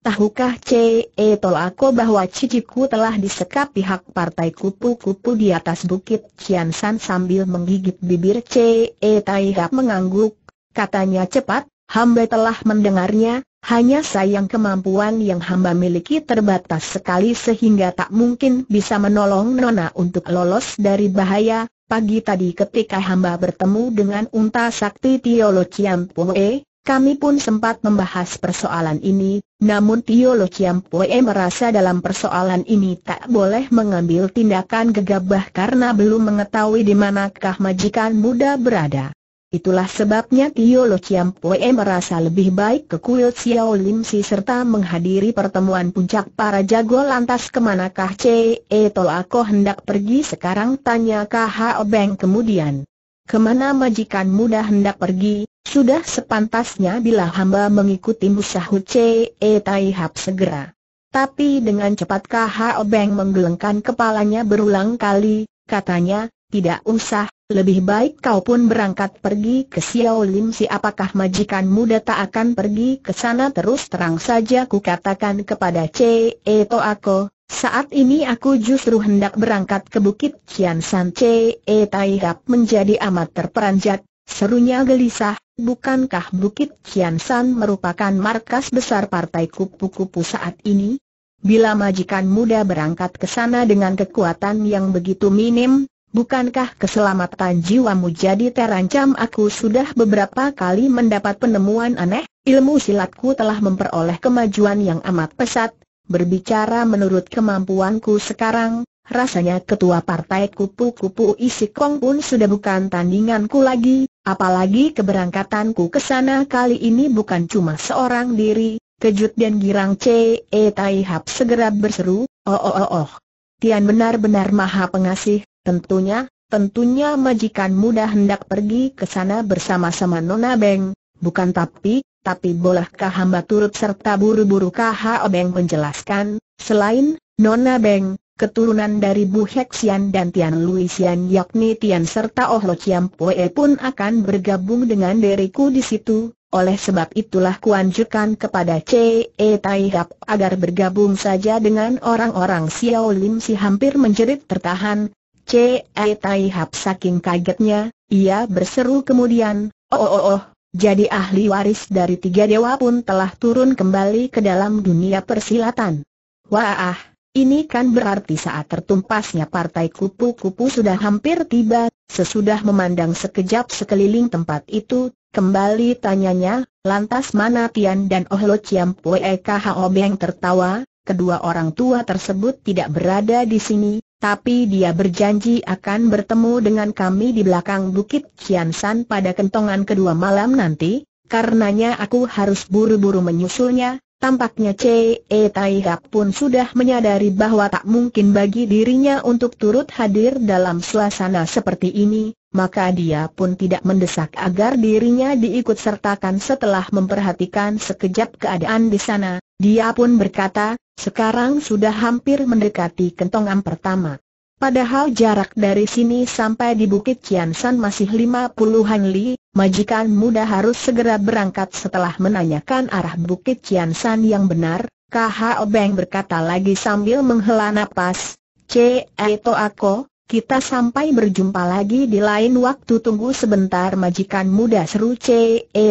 Tahukah C.E. Eh, tolako bahwa ciciku telah disekap pihak partai kupu-kupu di atas bukit San sambil menggigit bibir C.E. Eh, Taihak mengangguk, katanya cepat, hamba telah mendengarnya, hanya sayang kemampuan yang hamba miliki terbatas sekali sehingga tak mungkin bisa menolong Nona untuk lolos dari bahaya. Pagi tadi ketika hamba bertemu dengan unta sakti Tiolo Ciampoe, kami pun sempat membahas persoalan ini, namun Tio Lo Chiam Pue merasa dalam persoalan ini tak boleh mengambil tindakan gegabah karena belum mengetahui di manakah majikan muda berada. Itulah sebabnya Tio Lo Chiam Pue merasa lebih baik ke kuil Xiao Lim Si serta menghadiri pertemuan puncak para jago lantas kemanakah Ce Tol Ako hendak pergi sekarang tanya KHO Beng kemudian. Kemana majikan muda hendak pergi, sudah sepantasnya bila hamba mengikuti Musyahu Chee Tai segera. Tapi dengan cepat K.H.O. Beng menggelengkan kepalanya berulang kali, katanya, tidak usah, lebih baik kau pun berangkat pergi ke Xiao Lim si apakah majikan muda tak akan pergi ke sana terus terang saja ku katakan kepada C. E. Toako, saat ini aku justru hendak berangkat ke Bukit Kian San C. E. menjadi amat terperanjat, serunya gelisah, bukankah Bukit Kiansan merupakan markas besar partai kupu-kupu saat ini? Bila majikan muda berangkat ke sana dengan kekuatan yang begitu minim, bukankah keselamatan jiwamu jadi terancam? Aku sudah beberapa kali mendapat penemuan aneh, ilmu silatku telah memperoleh kemajuan yang amat pesat, berbicara menurut kemampuanku sekarang, Rasanya ketua partai kupu-kupu isi kong pun sudah bukan tandinganku lagi, apalagi keberangkatanku ke sana kali ini bukan cuma seorang diri, kejut dan girang C. E. Tai Hap segera berseru, oh oh oh oh. Tian benar-benar maha pengasih, tentunya, tentunya majikan muda hendak pergi ke sana bersama-sama Nona Beng, bukan tapi, tapi bolehkah hamba turut serta buru-buru KH Obeng menjelaskan, selain, Nona Beng, keturunan dari Bu Hexian dan Tian Luixian yakni Tian serta Oh Lo Chiam Poe pun akan bergabung dengan diriku di situ. Oleh sebab itulah kuanjurkan kepada C.E. Tai Hap agar bergabung saja dengan orang-orang Xiao Lim si hampir menjerit tertahan. C.E. Tai Hap saking kagetnya, ia berseru kemudian, oh oh oh, oh. jadi ahli waris dari tiga dewa pun telah turun kembali ke dalam dunia persilatan. Wah ah, ini kan berarti saat tertumpasnya partai kupu-kupu sudah hampir tiba, sesudah memandang sekejap sekeliling tempat itu, kembali tanyanya, lantas mana Tian dan Oh Lo Chiam Pue Kho Beng tertawa, kedua orang tua tersebut tidak berada di sini, tapi dia berjanji akan bertemu dengan kami di belakang Bukit Chian San pada kentongan kedua malam nanti, karenanya aku harus buru-buru menyusulnya, Tampaknya C. C.E. Taihak pun sudah menyadari bahwa tak mungkin bagi dirinya untuk turut hadir dalam suasana seperti ini, maka dia pun tidak mendesak agar dirinya diikut sertakan setelah memperhatikan sekejap keadaan di sana. Dia pun berkata, sekarang sudah hampir mendekati kentongan pertama. Padahal jarak dari sini sampai di Bukit Kiansan masih lima puluhan li, majikan muda harus segera berangkat setelah menanyakan arah Bukit Kiansan yang benar, KH Obeng berkata lagi sambil menghela nafas. C. Eto kita sampai berjumpa lagi di lain waktu tunggu sebentar majikan muda seru C. E.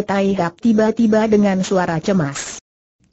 tiba-tiba dengan suara cemas.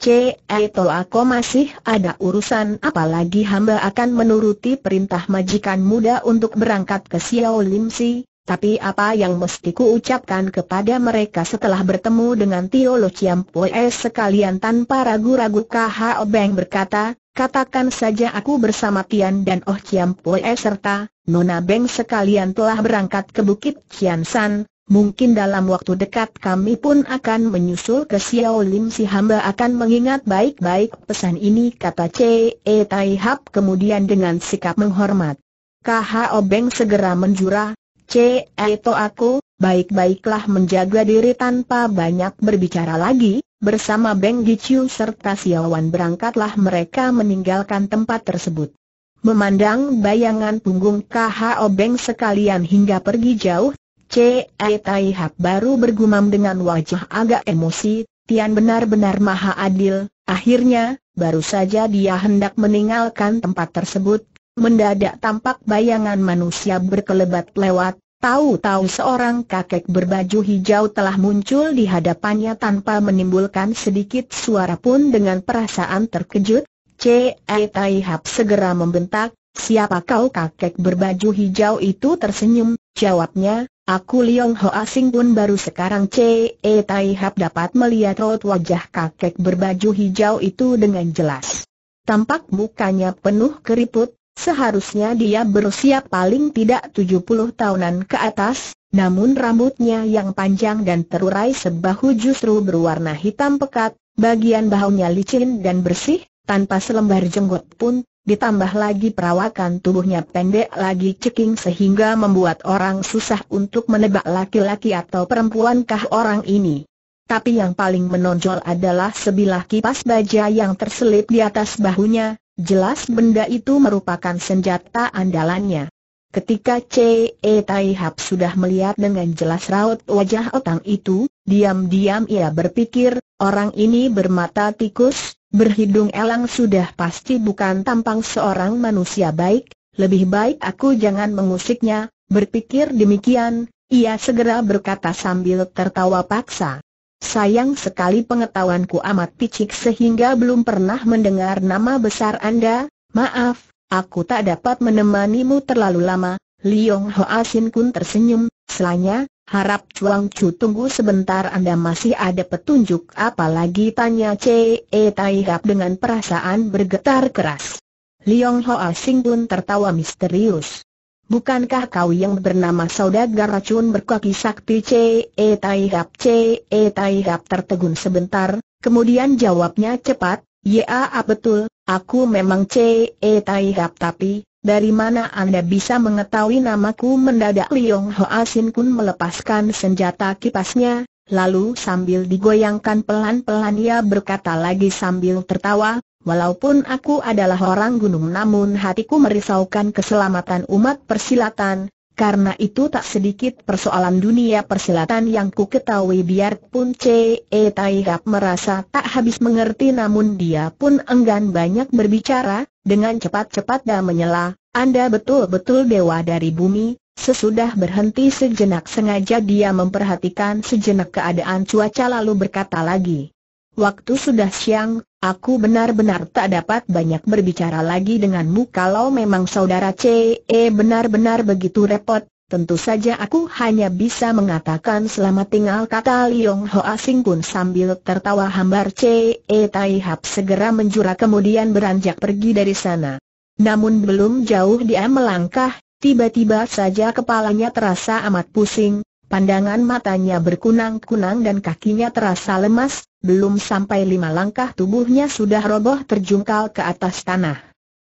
Ce, itu aku masih ada urusan apalagi hamba akan menuruti perintah majikan muda untuk berangkat ke Xiao Lim Si, tapi apa yang mesti ku ucapkan kepada mereka setelah bertemu dengan Tio Lo Chiam Poe sekalian tanpa ragu-ragu KHO Beng berkata, katakan saja aku bersama Tian dan Oh Chiam Poe serta, Nona Beng sekalian telah berangkat ke Bukit Chian San, Mungkin dalam waktu dekat kami pun akan menyusul ke Xiao Lim si hamba akan mengingat baik-baik pesan ini kata C. E. Tai Hap kemudian dengan sikap menghormat. KH Obeng segera menjura, C. E. To aku, baik-baiklah menjaga diri tanpa banyak berbicara lagi, Bersama Beng Giciu serta Siawan berangkatlah mereka meninggalkan tempat tersebut. Memandang bayangan punggung KHO Obeng sekalian hingga pergi jauh, Cai Tai Hak baru bergumam dengan wajah agak emosi, Tian benar-benar maha adil, akhirnya, baru saja dia hendak meninggalkan tempat tersebut, mendadak tampak bayangan manusia berkelebat lewat, tahu-tahu seorang kakek berbaju hijau telah muncul di hadapannya tanpa menimbulkan sedikit suara pun dengan perasaan terkejut, Cai Tai Hak segera membentak, siapa kau kakek berbaju hijau itu tersenyum, jawabnya, Aku Liong Ho asing pun baru sekarang Ce e Tai Hap dapat melihat raut wajah kakek berbaju hijau itu dengan jelas. Tampak mukanya penuh keriput, seharusnya dia berusia paling tidak 70 tahunan ke atas, namun rambutnya yang panjang dan terurai sebahu justru berwarna hitam pekat, bagian bahunya licin dan bersih, tanpa selembar jenggot pun Ditambah lagi perawakan tubuhnya pendek lagi ceking sehingga membuat orang susah untuk menebak laki-laki atau perempuankah orang ini. Tapi yang paling menonjol adalah sebilah kipas baja yang terselip di atas bahunya, jelas benda itu merupakan senjata andalannya. Ketika C.E. Tai Hap sudah melihat dengan jelas raut wajah otang itu, diam-diam ia berpikir, orang ini bermata tikus, Berhidung elang sudah pasti bukan tampang seorang manusia baik, lebih baik aku jangan mengusiknya, berpikir demikian, ia segera berkata sambil tertawa paksa. Sayang sekali pengetahuanku amat picik sehingga belum pernah mendengar nama besar Anda, maaf, aku tak dapat menemanimu terlalu lama, Liong Hoa Sin Kun tersenyum, selanya, Harap Chuang Chu tunggu sebentar Anda masih ada petunjuk apalagi tanya Ce e Tai Gap dengan perasaan bergetar keras. Liong Hoa Sing pun tertawa misterius. Bukankah kau yang bernama saudagar racun berkaki sakti Ce e Tai Gap Ce e Tai Gap tertegun sebentar, kemudian jawabnya cepat, ya betul, aku memang Ce Tai Gap tapi, dari mana Anda bisa mengetahui namaku mendadak Liong Hoa Sin pun melepaskan senjata kipasnya, lalu sambil digoyangkan pelan-pelan ia berkata lagi sambil tertawa, walaupun aku adalah orang gunung namun hatiku merisaukan keselamatan umat persilatan, karena itu tak sedikit persoalan dunia persilatan yang ku ketahui biarpun C.E. Taihap merasa tak habis mengerti namun dia pun enggan banyak berbicara, dengan cepat-cepat dan menyela, Anda betul-betul dewa dari bumi, sesudah berhenti sejenak sengaja dia memperhatikan sejenak keadaan cuaca lalu berkata lagi. Waktu sudah siang, Aku benar-benar tak dapat banyak berbicara lagi denganmu kalau memang saudara CE benar-benar begitu repot, tentu saja aku hanya bisa mengatakan selamat tinggal kata Liong Hoa pun sambil tertawa hambar CE Tai Hap segera menjura kemudian beranjak pergi dari sana. Namun belum jauh dia melangkah, tiba-tiba saja kepalanya terasa amat pusing, pandangan matanya berkunang-kunang dan kakinya terasa lemas, belum sampai lima langkah tubuhnya sudah roboh terjungkal ke atas tanah.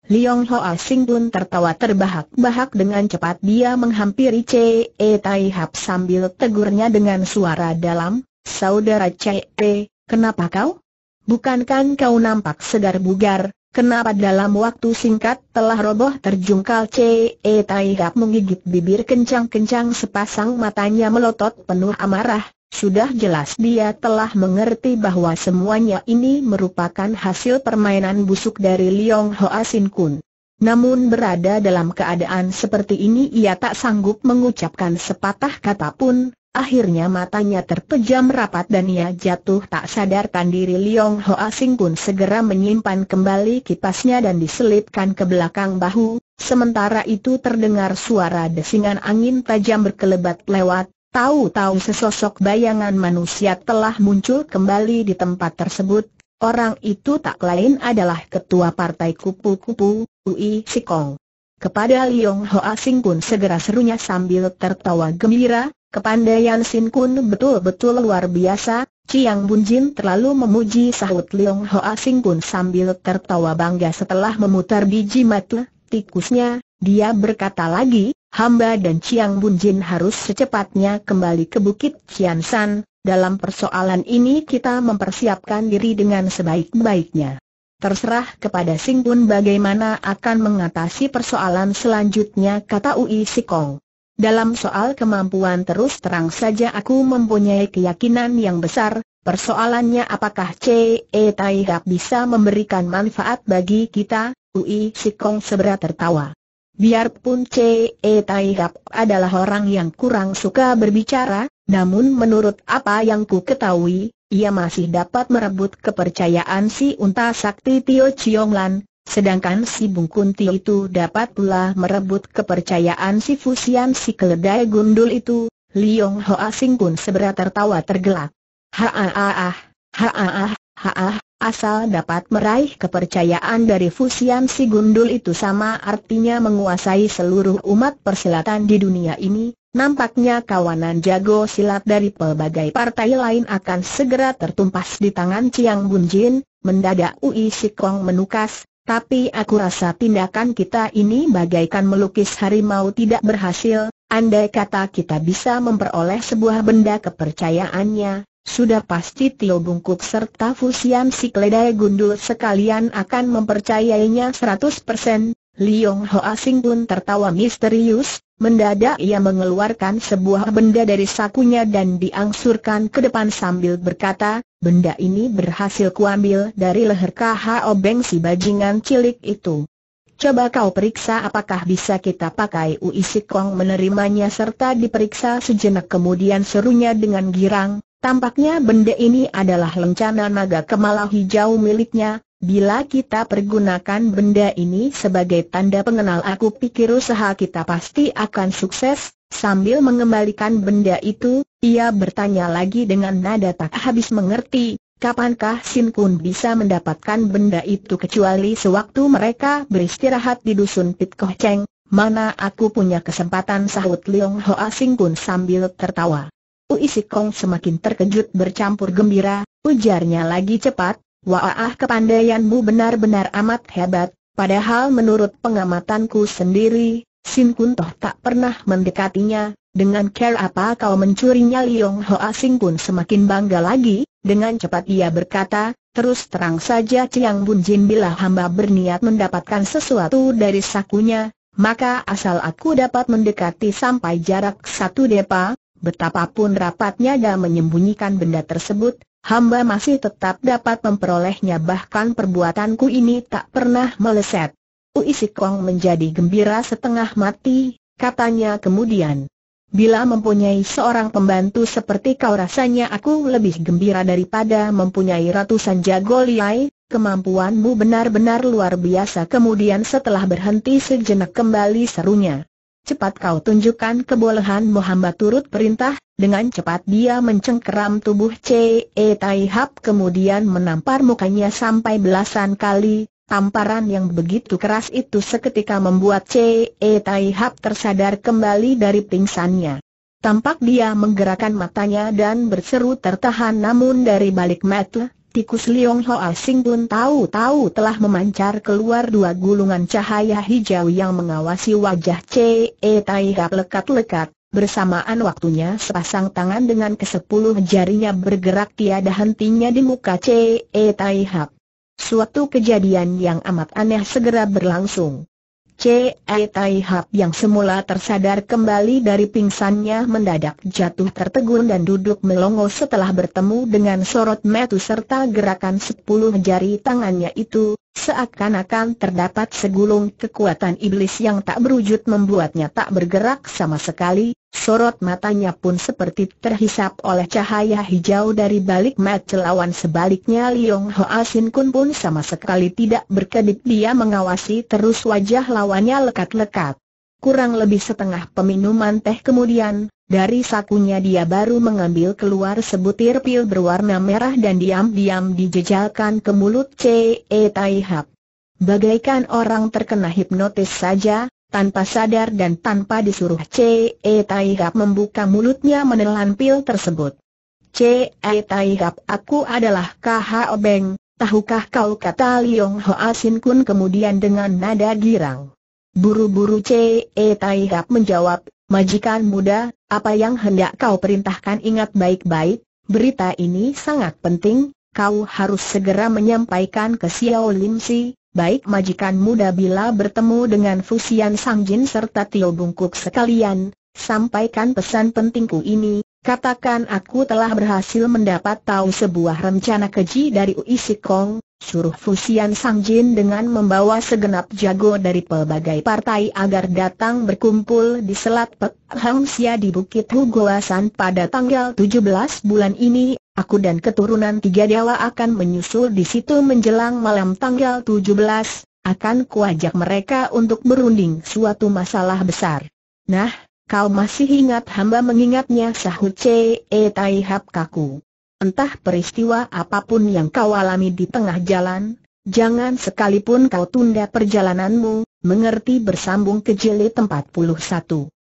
Liong Hoa Sing pun tertawa terbahak-bahak dengan cepat dia menghampiri Chee Tai Hap sambil tegurnya dengan suara dalam, Saudara Chee, kenapa kau? Bukankan kau nampak segar bugar, kenapa dalam waktu singkat telah roboh terjungkal Chee Tai Hap menggigit bibir kencang-kencang sepasang matanya melotot penuh amarah, sudah jelas dia telah mengerti bahwa semuanya ini merupakan hasil permainan busuk dari Liong Hoa Sin Kun. Namun berada dalam keadaan seperti ini ia tak sanggup mengucapkan sepatah kata pun, akhirnya matanya terpejam rapat dan ia jatuh tak sadarkan diri Liong Hoa Sing Kun segera menyimpan kembali kipasnya dan diselipkan ke belakang bahu, sementara itu terdengar suara desingan angin tajam berkelebat lewat, Tahu-tahu sesosok bayangan manusia telah muncul kembali di tempat tersebut. Orang itu tak lain adalah ketua partai kupu-kupu, Ui Sikong. Kepada Liong Hoa Sing Kun segera serunya sambil tertawa gembira, kepandaian Sing Kun betul-betul luar biasa, Ciang Bun Jin terlalu memuji sahut Liong Hoa Sing Kun sambil tertawa bangga setelah memutar biji mata tikusnya, dia berkata lagi, hamba dan Chiang Bunjin harus secepatnya kembali ke Bukit Ciansan. dalam persoalan ini kita mempersiapkan diri dengan sebaik-baiknya. Terserah kepada Sing Bun bagaimana akan mengatasi persoalan selanjutnya kata Ui Sikong. Dalam soal kemampuan terus terang saja aku mempunyai keyakinan yang besar, persoalannya apakah C.E. E tai Gap bisa memberikan manfaat bagi kita, Ui Sikong seberat tertawa. Biarpun C.E. Taihap adalah orang yang kurang suka berbicara, namun menurut apa yang ku ketahui, ia masih dapat merebut kepercayaan si unta sakti Tio Lan, sedangkan si Bungkun Tio itu dapat pula merebut kepercayaan si Fusian si keledai gundul itu, Liong Hoa Sing pun seberat tertawa tergelak. Haaah, haaah, haaah, asal dapat meraih kepercayaan dari Fusian si gundul itu sama artinya menguasai seluruh umat persilatan di dunia ini, nampaknya kawanan jago silat dari pelbagai partai lain akan segera tertumpas di tangan Chiang Bunjin, mendadak Ui Sikong menukas, tapi aku rasa tindakan kita ini bagaikan melukis harimau tidak berhasil, andai kata kita bisa memperoleh sebuah benda kepercayaannya, sudah pasti Tio Bungkuk serta Fusian si keledai gundul sekalian akan mempercayainya 100%. Liong Ho asing pun tertawa misterius, mendadak ia mengeluarkan sebuah benda dari sakunya dan diangsurkan ke depan sambil berkata, benda ini berhasil kuambil dari leher KHO Beng si bajingan cilik itu. Coba kau periksa apakah bisa kita pakai Uisik menerimanya serta diperiksa sejenak kemudian serunya dengan girang, Tampaknya benda ini adalah lencana naga kemala hijau miliknya, bila kita pergunakan benda ini sebagai tanda pengenal aku pikir usaha kita pasti akan sukses, sambil mengembalikan benda itu, ia bertanya lagi dengan nada tak habis mengerti, Kapankah Sin Kun bisa mendapatkan benda itu kecuali sewaktu mereka beristirahat di dusun Pit Koh Cheng? Mana aku punya kesempatan sahut Leong Hoa Sin Kun sambil tertawa. Uisikong semakin terkejut bercampur gembira, ujarnya lagi cepat, wahah kepandaianmu benar-benar amat hebat, padahal menurut pengamatanku sendiri, Sin Kun Toh tak pernah mendekatinya, dengan care apa kau mencurinya Liong Hoa Sin Kun semakin bangga lagi, dengan cepat ia berkata, terus terang saja Ciang Bun Jin bila hamba berniat mendapatkan sesuatu dari sakunya, maka asal aku dapat mendekati sampai jarak satu depa, betapapun rapatnya dia menyembunyikan benda tersebut, hamba masih tetap dapat memperolehnya bahkan perbuatanku ini tak pernah meleset. Uisikwang menjadi gembira setengah mati, katanya kemudian. Bila mempunyai seorang pembantu seperti kau rasanya aku lebih gembira daripada mempunyai ratusan jago liai, kemampuanmu benar-benar luar biasa Kemudian setelah berhenti sejenak kembali serunya Cepat kau tunjukkan kebolehan Muhammad turut perintah, dengan cepat dia mencengkeram tubuh C.E. Tai Hap kemudian menampar mukanya sampai belasan kali, tamparan yang begitu keras itu seketika membuat C.E. Tai Hap tersadar kembali dari pingsannya. Tampak dia menggerakkan matanya dan berseru tertahan namun dari balik mata, tikus Liong Hoa Sing pun tahu-tahu telah memancar keluar dua gulungan cahaya hijau yang mengawasi wajah C.E. Tai Hap lekat-lekat, bersamaan waktunya sepasang tangan dengan kesepuluh jarinya bergerak tiada hentinya di muka C.E. Tai Hap. Suatu kejadian yang amat aneh segera berlangsung. Ce Tai Hap yang semula tersadar kembali dari pingsannya mendadak jatuh tertegun dan duduk melongo setelah bertemu dengan sorot metu serta gerakan sepuluh jari tangannya itu, Seakan-akan terdapat segulung kekuatan iblis yang tak berwujud membuatnya tak bergerak sama sekali, sorot matanya pun seperti terhisap oleh cahaya hijau dari balik mata lawan sebaliknya Liong Hoa Sin Kun pun sama sekali tidak berkedip dia mengawasi terus wajah lawannya lekat-lekat. Kurang lebih setengah peminuman teh kemudian, dari sakunya dia baru mengambil keluar sebutir pil berwarna merah dan diam-diam dijejalkan ke mulut C.E. Tai Hap. Bagaikan orang terkena hipnotis saja, tanpa sadar dan tanpa disuruh C.E. Tai Hap membuka mulutnya menelan pil tersebut. C.E. Tai Hap aku adalah K.H. Obeng, tahukah kau kata Liong Hoa Sin Kun kemudian dengan nada girang. Buru-buru C.E. Taihap menjawab Majikan muda, apa yang hendak kau perintahkan ingat baik-baik, berita ini sangat penting, kau harus segera menyampaikan ke Xiao Lim Si, baik majikan muda bila bertemu dengan Fusian Sangjin serta Tio Bungkuk sekalian, sampaikan pesan pentingku ini, Katakan aku telah berhasil mendapat tahu sebuah rencana keji dari Ui Sikong, suruh Fusian Sang Jin dengan membawa segenap jago dari pelbagai partai agar datang berkumpul di Selat Pek Hangsia di Bukit Hugoasan pada tanggal 17 bulan ini, aku dan keturunan tiga dewa akan menyusul di situ menjelang malam tanggal 17, akan kuajak mereka untuk berunding suatu masalah besar. Nah, Kau masih ingat hamba mengingatnya sahut C.E. Tai kaku. Entah peristiwa apapun yang kau alami di tengah jalan, jangan sekalipun kau tunda perjalananmu, mengerti bersambung ke puluh satu.